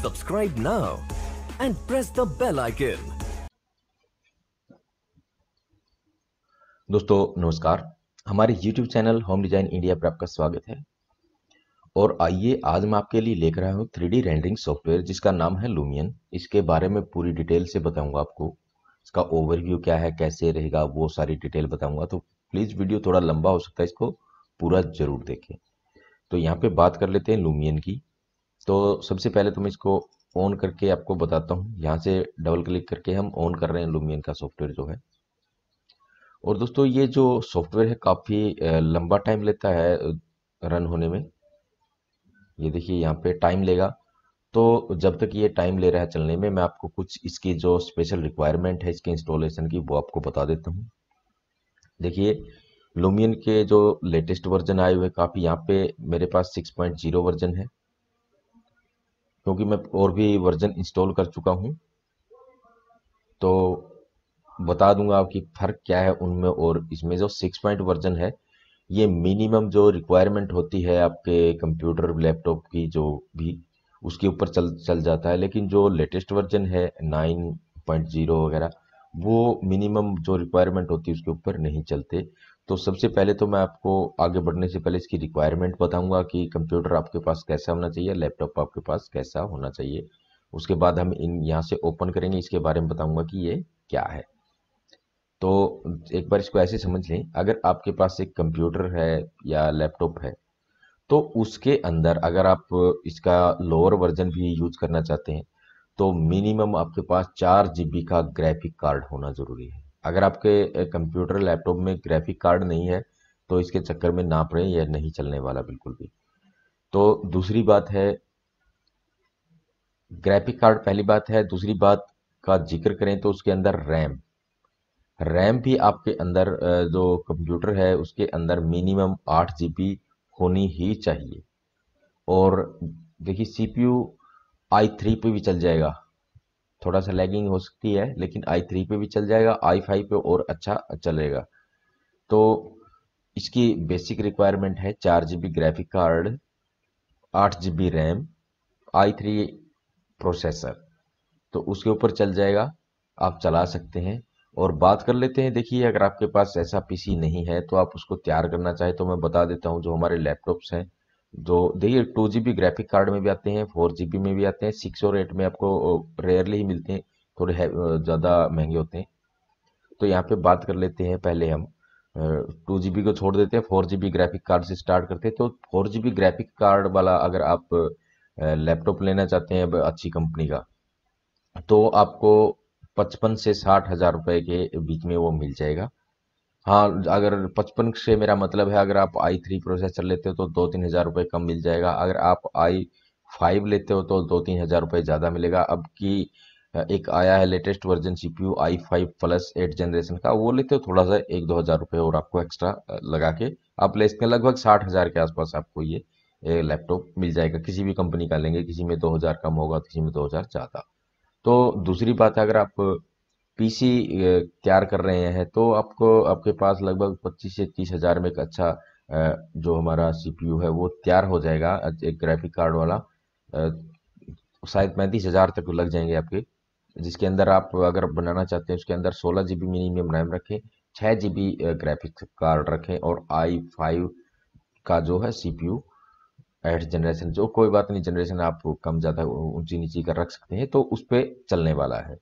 Subscribe now and press the bell icon. दोस्तों नमस्कार हमारे YouTube channel home design India पर आपका स्वागत है और आइए आज मैं आपके लिए लेकर आया हूँ थ्री डी रेंडरिंग सॉफ्टवेयर जिसका नाम है लूमियन इसके बारे में पूरी डिटेल से बताऊंगा आपको इसका ओवरव्यू क्या है कैसे रहेगा वो सारी डिटेल बताऊंगा तो प्लीज़ वीडियो थोड़ा लंबा हो सकता है इसको पूरा ज़रूर देखें तो यहाँ पे बात कर लेते हैं लूमियन की तो सबसे पहले तो मैं इसको ऑन करके आपको बताता हूँ यहाँ से डबल क्लिक करके हम ऑन कर रहे हैं लूमियन का सॉफ्टवेयर जो है और दोस्तों ये जो सॉफ्टवेयर है काफ़ी लंबा टाइम लेता है रन होने में ये देखिए यहाँ पे टाइम लेगा तो जब तक ये टाइम ले रहा है चलने में मैं आपको कुछ इसकी जो स्पेशल रिक्वायरमेंट है इसके इंस्टॉलेशन की वो आपको बता देता हूँ देखिए लुमियन के जो लेटेस्ट वर्जन आए हुए काफ़ी यहाँ पे मेरे पास 6.0 वर्जन है क्योंकि मैं और भी वर्जन इंस्टॉल कर चुका हूँ तो बता दूंगा आपकी फ़र्क क्या है उनमें और इसमें जो सिक्स पॉइंट वर्जन है ये मिनिमम जो रिक्वायरमेंट होती है आपके कंप्यूटर लैपटॉप की जो भी उसके ऊपर चल चल जाता है लेकिन जो लेटेस्ट वर्जन है नाइन पॉइंट जीरो वगैरह वो मिनिमम जो रिक्वायरमेंट होती है उसके ऊपर नहीं चलते तो सबसे पहले तो मैं आपको आगे बढ़ने से पहले इसकी रिक्वायरमेंट बताऊंगा कि कंप्यूटर आपके पास कैसा होना चाहिए लैपटॉप आपके पास कैसा होना चाहिए उसके बाद हम इन यहाँ से ओपन करेंगे इसके बारे में बताऊंगा कि ये क्या है तो एक बार इसको ऐसे समझ लें अगर आपके पास एक कंप्यूटर है या लैपटॉप है तो उसके अंदर अगर आप इसका लोअर वर्जन भी यूज करना चाहते हैं तो मिनिमम आपके पास चार जी का ग्राफिक कार्ड होना ज़रूरी है अगर आपके कंप्यूटर लैपटॉप में ग्राफिक कार्ड नहीं है तो इसके चक्कर में ना पड़े यह नहीं चलने वाला बिल्कुल भी तो दूसरी बात है ग्राफिक कार्ड पहली बात है दूसरी बात का जिक्र करें तो उसके अंदर रैम रैम भी आपके अंदर जो कंप्यूटर है उसके अंदर मिनिमम आठ जी होनी ही चाहिए और देखिए सीपीयू आई थ्री पे भी चल जाएगा थोड़ा सा लैगिंग हो सकती है लेकिन आई थ्री पे भी चल जाएगा आई फाइव पे और अच्छा चलेगा तो इसकी बेसिक रिक्वायरमेंट है चार जी बी ग्राफिक कार्ड आठ G B RAM I three processor तो उसके ऊपर चल जाएगा आप चला सकते हैं और बात कर लेते हैं देखिए अगर आपके पास ऐसा पीसी नहीं है तो आप उसको तैयार करना चाहे तो मैं बता देता हूँ जो हमारे लैपटॉप्स हैं जो देखिए two G B graphic card में भी आते हैं फोर जी बी में भी आते हैं सिक्स और एट में आपको रेयरली ही मिलते हैं थोड़े ज़्यादा महंगे होते हैं तो यहाँ पे बात कर लेते हैं पहले हम टू जी बी को छोड़ देते हैं four G B graphic card से स्टार्ट करते हैं तो four G B graphic card वाला अगर आप लैपटॉप लेना चाहते हैं अच्छी कंपनी का तो आपको पचपन से साठ हज़ार रुपये के बीच में वो मिल जाएगा हाँ अगर पचपन से मेरा मतलब है अगर आप आई थ्री प्रोसेसर लेते हो तो दो तीन हज़ार रुपये कम मिल जाएगा अगर आप आई फाइव लेते हो तो दो तीन हज़ार रुपये ज़्यादा मिलेगा अब की एक आया है latest version C P U I five plus eight generation का वो लेते हो थोड़ा सा एक दो हज़ार रुपये और आपको एक्स्ट्रा लगा के आप ले सकते हैं लगभग साठ हज़ार के आसपास आपको ये लैपटॉप मिल जाएगा किसी भी कंपनी का लेंगे किसी में दो हज़ार कम होगा किसी में दो हज़ार ज़्यादा तो दूसरी बात है अगर आप पीसी तैयार कर रहे हैं तो आपको आपके पास लगभग पच्चीस से तीस हज़ार में एक अच्छा जो हमारा सीपीयू है वो तैयार हो जाएगा एक ग्राफिक कार्ड वाला शायद पैंतीस हज़ार तक लग जाएंगे आपके जिसके अंदर आप अगर बनाना चाहते हैं उसके अंदर सोलह जी बी मिनिमम रैम रखें छः जी बी कार्ड रखें और आई फाइव का जो है C P U eight generation जो कोई बात नहीं जनरेशन आप कम ज़्यादा ऊंची नीची का रख सकते हैं तो उस पर चलने वाला है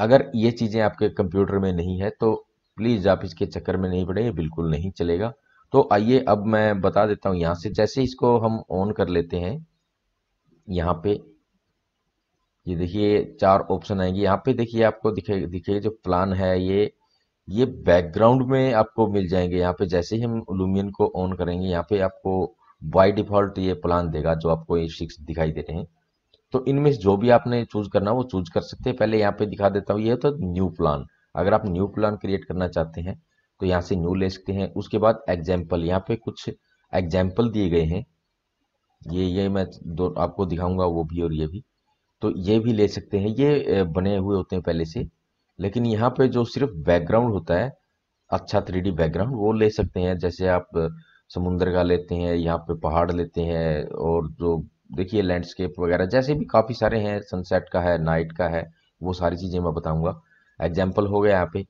अगर ये चीज़ें आपके कंप्यूटर में नहीं है तो प्लीज़ आप इसके चक्कर में नहीं पड़े बिल्कुल नहीं चलेगा तो आइए अब मैं बता देता हूँ यहाँ से जैसे इसको हम ऑन कर लेते हैं यहाँ पे ये देखिए चार ऑप्शन आएंगे यहाँ पे देखिए आपको दिखे दिखे जो प्लान है ये ये बैकग्राउंड में आपको मिल जाएंगे यहाँ पे जैसे ही हम अलूमियन को ऑन करेंगे यहाँ पे आपको बाय डिफॉल्ट ये प्लान देगा जो आपको ये सिक्स दिखाई दे रहे हैं तो इनमें से जो भी आपने चूज करना वो चूज कर सकते हैं पहले यहाँ पे दिखा देता हूँ ये तो न्यू प्लान अगर आप न्यू प्लान क्रिएट करना चाहते हैं तो यहाँ से न्यू ले सकते हैं उसके बाद एग्जाम्पल यहाँ पे कुछ एग्जाम्पल दिए गए हैं ये ये मैं दो आपको दिखाऊंगा वो भी और ये भी तो ये भी ले सकते हैं ये बने हुए होते हैं पहले से लेकिन यहाँ पे जो सिर्फ बैकग्राउंड होता है अच्छा थ्री बैकग्राउंड वो ले सकते हैं जैसे आप समुन्द्र का लेते हैं यहाँ पे पहाड़ लेते हैं और जो देखिए लैंडस्केप वगैरह जैसे भी काफ़ी सारे हैं सनसेट का है नाइट का है वो सारी चीज़ें मैं बताऊँगा एग्जाम्पल हो गया यहाँ पे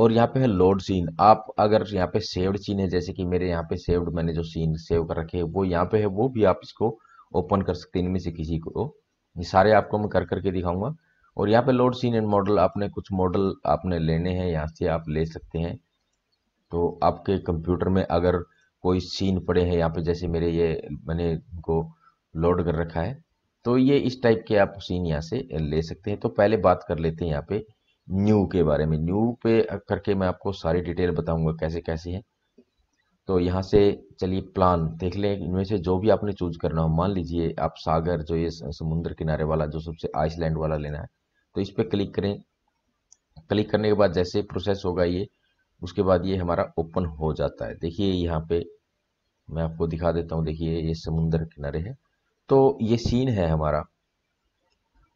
और यहाँ पे है लोड सीन आप अगर यहाँ पे सेव्ड सीन है जैसे कि मेरे यहाँ पे सेव्ड मैंने जो सीन सेव कर रखे है वो यहाँ पे है वो भी आप इसको ओपन कर सकते हैं इनमें से किसी को ये सारे आपको मैं कर करके दिखाऊंगा और यहाँ पे लोड सीन एंड मॉडल आपने कुछ मॉडल आपने लेने हैं यहाँ से आप ले सकते हैं तो आपके कंप्यूटर में अगर कोई सीन पड़े हैं यहाँ पे जैसे मेरे ये मैंने इनको लोड कर रखा है तो ये इस टाइप के आप सीन यहाँ से ले सकते हैं तो पहले बात कर लेते हैं यहाँ पे न्यू के बारे में न्यू पे करके मैं आपको सारी डिटेल बताऊंगा कैसे कैसे है तो यहाँ से चलिए प्लान देख लें इनमें से जो भी आपने चूज करना हो मान लीजिए आप सागर जो ये समुद्र किनारे वाला जो सबसे आइसलैंड वाला लेना है तो इस पर क्लिक करें क्लिक करने के बाद जैसे प्रोसेस होगा ये उसके बाद ये हमारा ओपन हो जाता है देखिए यहाँ पे मैं आपको दिखा देता हूँ देखिए ये समुंदर किनारे है तो ये सीन है हमारा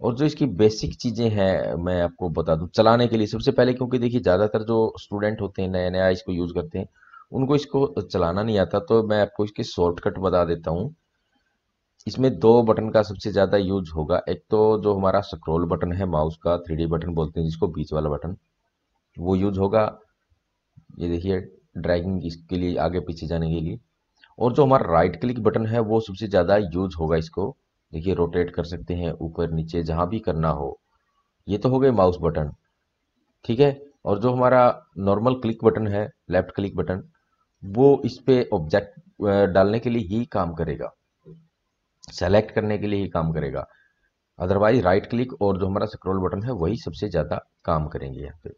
और जो इसकी बेसिक चीज़ें हैं मैं आपको बता दूं चलाने के लिए सबसे पहले क्योंकि देखिए ज़्यादातर जो स्टूडेंट होते हैं नया नया इसको यूज़ करते हैं उनको इसको चलाना नहीं आता तो मैं आपको इसके शॉर्टकट बता देता हूँ इसमें दो बटन का सबसे ज़्यादा यूज होगा एक तो जो हमारा स्क्रोल बटन है माउस का थ्री बटन बोलते हैं जिसको बीच वाला बटन वो यूज होगा ये देखिए ड्राइविंग इसके लिए आगे पीछे जाने के लिए और जो हमारा राइट क्लिक बटन है वो सबसे ज़्यादा यूज होगा इसको देखिए रोटेट कर सकते हैं ऊपर नीचे जहाँ भी करना हो ये तो हो गए माउस बटन ठीक है और जो हमारा नॉर्मल क्लिक बटन है लेफ्ट क्लिक बटन वो इस पर ऑब्जेक्ट डालने के लिए ही काम करेगा सेलेक्ट करने के लिए ही काम करेगा अदरवाइज राइट क्लिक और जो हमारा स्क्रॉल बटन है वही सबसे ज़्यादा काम करेंगे यहाँ पे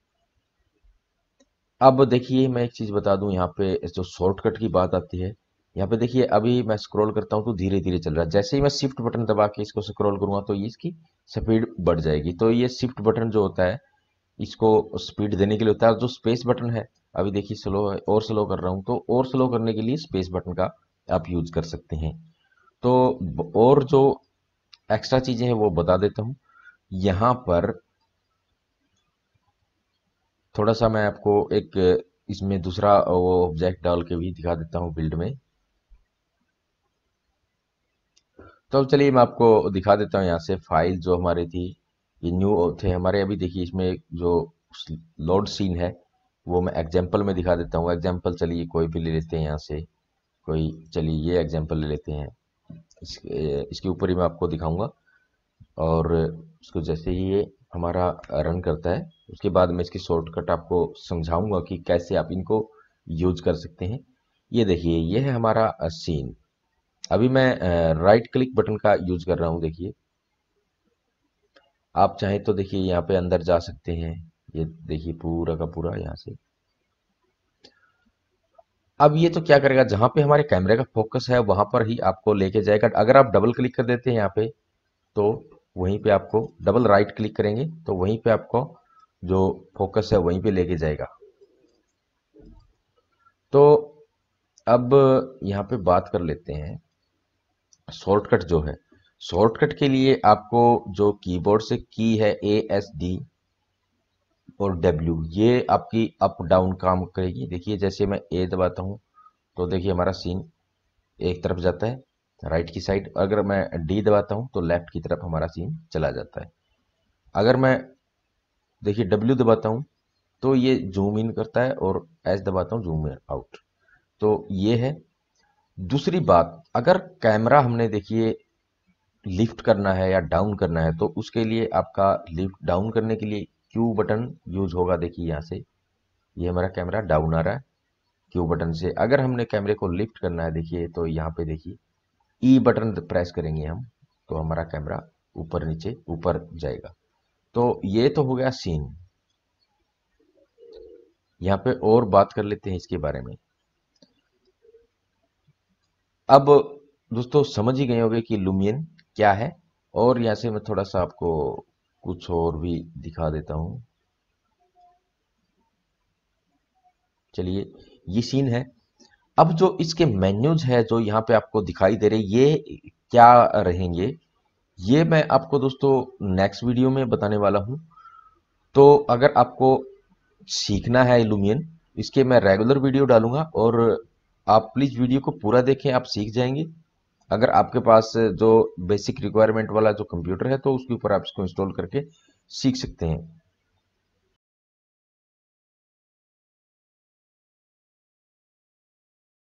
अब देखिए मैं एक चीज़ बता दू यहाँ पे जो शॉर्टकट की बात आती है यहाँ पे देखिए अभी मैं स्क्रॉल करता हूँ तो धीरे धीरे चल रहा है जैसे ही मैं शिफ्ट बटन दबा के इसको स्क्रॉल करूँगा तो ये इसकी स्पीड बढ़ जाएगी तो ये शिफ्ट बटन जो होता है इसको स्पीड देने के लिए होता है जो स्पेस बटन है अभी देखिए स्लो है और स्लो कर रहा हूँ तो और स्लो करने के लिए स्पेस बटन का आप यूज कर सकते हैं तो और जो एक्स्ट्रा चीज़ें हैं वो बता देता हूँ यहाँ पर थोड़ा सा मैं आपको एक इसमें दूसरा वो ऑब्जेक्ट डाल के भी दिखा देता हूँ बिल्ड में तो चलिए मैं आपको दिखा देता हूँ यहाँ से फाइल जो हमारी थी ये न्यू थे हमारे अभी देखिए इसमें जो लोड सीन है वो मैं एग्जाम्पल में दिखा देता हूँ एग्जाम्पल चलिए कोई भी ले लेते हैं यहाँ से कोई चलिए ये एग्जाम्पल ले लेते हैं इस, इसके ऊपर ही मैं आपको दिखाऊंगा और इसको जैसे ही ये हमारा रन करता है उसके बाद मैं इसकी शॉर्टकट आपको समझाऊंगा कि कैसे आप इनको यूज कर सकते हैं ये देखिए ये है हमारा सीन अभी मैं राइट क्लिक बटन का यूज कर रहा हूँ देखिए आप चाहें तो देखिए यहाँ पे अंदर जा सकते हैं ये देखिए पूरा का पूरा यहाँ से अब ये तो क्या करेगा जहां पे हमारे कैमरे का फोकस है वहां पर ही आपको लेके जाएगा अगर आप डबल क्लिक कर देते हैं यहाँ पे तो वहीं पे आपको डबल राइट क्लिक करेंगे तो वहीं पे आपको जो फोकस है वहीं पे लेके जाएगा तो अब यहाँ पे बात कर लेते हैं शॉर्टकट जो है शॉर्टकट के लिए आपको जो कीबोर्ड से की है ए एस डी और डब्ल्यू ये आपकी अप डाउन काम करेगी देखिए जैसे मैं ए दबाता हूँ तो देखिए हमारा सीन एक तरफ जाता है राइट की साइड अगर मैं डी दबाता हूँ तो लेफ्ट की तरफ हमारा सीन चला जाता है अगर मैं देखिए डब्ल्यू दबाता हूँ तो ये जूम इन करता है और एस दबाता हूँ जूम आउट तो ये है दूसरी बात अगर कैमरा हमने देखिए लिफ्ट करना है या डाउन करना है तो उसके लिए आपका लिफ्ट डाउन करने के लिए क्यू बटन यूज होगा देखिए यहाँ से ये हमारा कैमरा डाउन आ रहा है क्यू बटन से अगर हमने कैमरे को लिफ्ट करना है देखिए तो यहाँ पे देखिए ई e बटन प्रेस करेंगे हम तो हमारा कैमरा ऊपर नीचे ऊपर जाएगा तो ये तो हो गया सीन यहाँ पे और बात कर लेते हैं इसके बारे में अब दोस्तों समझ ही गए होंगे कि लुमियन क्या है और यहाँ से मैं थोड़ा सा आपको कुछ और भी दिखा देता हूँ चलिए ये सीन है अब जो इसके मेन्यूज है जो यहाँ पे आपको दिखाई दे रहे ये क्या रहेंगे ये मैं आपको दोस्तों नेक्स्ट वीडियो में बताने वाला हूँ तो अगर आपको सीखना है लुमियन इसके मैं रेगुलर वीडियो डालूंगा और आप प्लीज़ वीडियो को पूरा देखें आप सीख जाएंगे अगर आपके पास जो बेसिक रिक्वायरमेंट वाला जो कंप्यूटर है तो उसके ऊपर आप इसको इंस्टॉल करके सीख सकते हैं